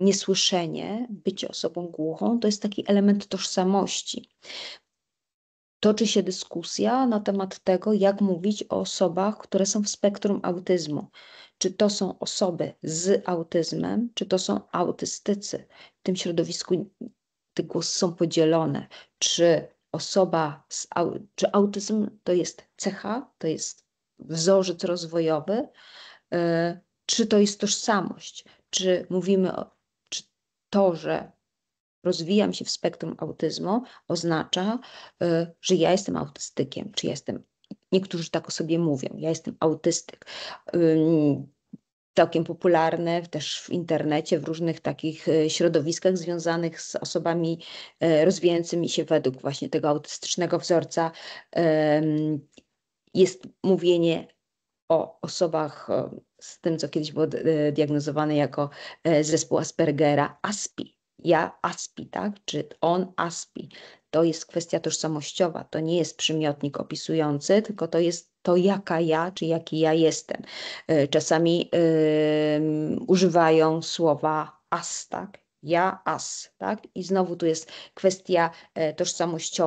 niesłyszenie, bycie osobą głuchą, to jest taki element tożsamości. Toczy się dyskusja na temat tego, jak mówić o osobach, które są w spektrum autyzmu. Czy to są osoby z autyzmem, czy to są autystycy. W tym środowisku te głosy są podzielone. Czy osoba, z, czy autyzm to jest cecha, to jest wzorzec rozwojowy, y, czy to jest tożsamość, czy mówimy o, to, że rozwijam się w spektrum autyzmu, oznacza, y, że ja jestem autystykiem, czy jestem, niektórzy tak o sobie mówią, ja jestem autystyk. Całkiem popularne też w internecie, w różnych takich y, środowiskach związanych z osobami y, rozwijającymi się według właśnie tego autystycznego wzorca, jest mówienie o osobach z tym, co kiedyś było e, diagnozowane jako e, zespół Aspergera, ASPI. Ja ASPI, tak? Czy on ASPI. To jest kwestia tożsamościowa, to nie jest przymiotnik opisujący, tylko to jest to, jaka ja, czy jaki ja jestem. E, czasami yy, używają słowa as, tak? Ja as, tak? I znowu tu jest kwestia tożsamościowa.